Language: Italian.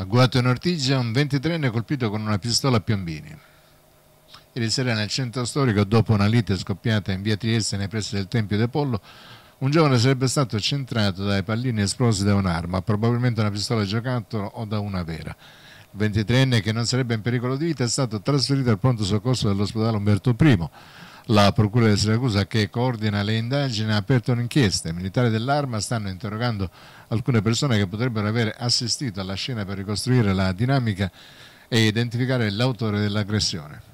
A Guato in Ortigia un 23enne colpito con una pistola a Piombini. Ieri sera nel centro storico, dopo una lite scoppiata in via Trieste nei pressi del Tempio di Apollo, un giovane sarebbe stato centrato dai pallini esplosi da un'arma, probabilmente una pistola giocattolo o da una vera. Il 23enne, che non sarebbe in pericolo di vita, è stato trasferito al pronto soccorso dell'ospedale Umberto I la Procura di Siracusa che coordina le indagini ha aperto un'inchiesta. I militari dell'arma stanno interrogando alcune persone che potrebbero aver assistito alla scena per ricostruire la dinamica e identificare l'autore dell'aggressione.